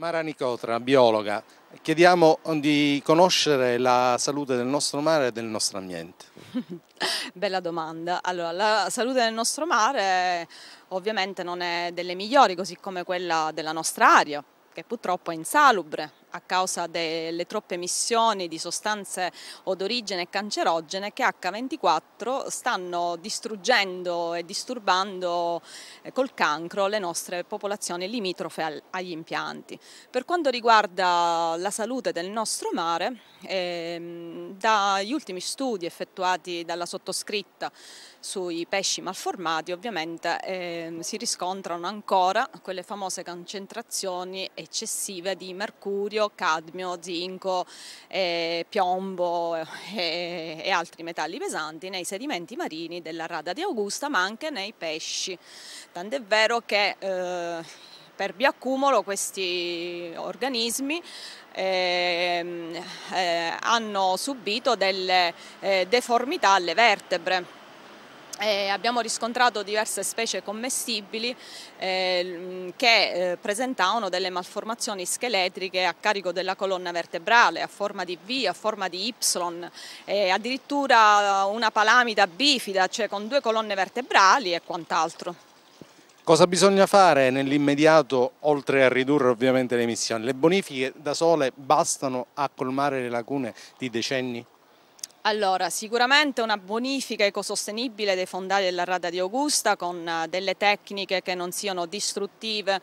Mara Nicotra, biologa, chiediamo di conoscere la salute del nostro mare e del nostro ambiente. Bella domanda. Allora, la salute del nostro mare ovviamente non è delle migliori, così come quella della nostra aria, che purtroppo è insalubre a causa delle troppe emissioni di sostanze odorigene e cancerogene che H24 stanno distruggendo e disturbando eh, col cancro le nostre popolazioni limitrofe agli impianti. Per quanto riguarda la salute del nostro mare, ehm, dagli ultimi studi effettuati dalla sottoscritta sui pesci malformati ovviamente ehm, si riscontrano ancora quelle famose concentrazioni eccessiva di mercurio, cadmio, zinco, eh, piombo eh, e altri metalli pesanti nei sedimenti marini della rada di Augusta ma anche nei pesci. Tant'è vero che eh, per biaccumulo questi organismi ehm, eh, hanno subito delle eh, deformità alle vertebre eh, abbiamo riscontrato diverse specie commestibili eh, che eh, presentavano delle malformazioni scheletriche a carico della colonna vertebrale a forma di V, a forma di Y, addirittura una palamida bifida, cioè con due colonne vertebrali e quant'altro. Cosa bisogna fare nell'immediato, oltre a ridurre ovviamente le emissioni? Le bonifiche da sole bastano a colmare le lacune di decenni? Allora, sicuramente una bonifica ecosostenibile dei fondali della Rada di Augusta con eh, delle tecniche che non siano distruttive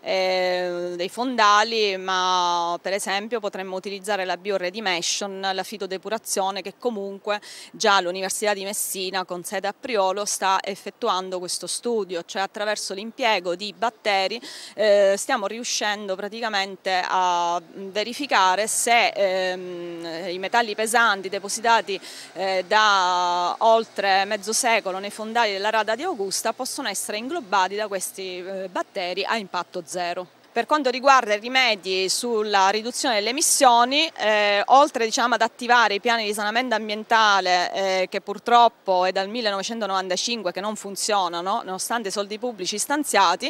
eh, dei fondali, ma per esempio potremmo utilizzare la bioredimation, la fitodepurazione che comunque già l'Università di Messina con sede a Priolo sta effettuando questo studio, cioè attraverso l'impiego di batteri eh, stiamo riuscendo praticamente a verificare se ehm, i metalli pesanti depositati stati eh, da oltre mezzo secolo nei fondali della Rada di Augusta possono essere inglobati da questi eh, batteri a impatto zero. Per quanto riguarda i rimedi sulla riduzione delle emissioni, eh, oltre diciamo, ad attivare i piani di risanamento ambientale eh, che purtroppo è dal 1995 che non funzionano, nonostante i soldi pubblici stanziati,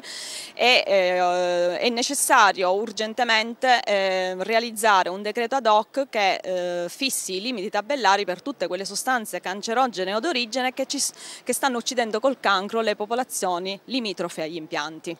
è, eh, è necessario urgentemente eh, realizzare un decreto ad hoc che eh, fissi i limiti tabellari per tutte quelle sostanze cancerogene o d'origine che, che stanno uccidendo col cancro le popolazioni limitrofe agli impianti.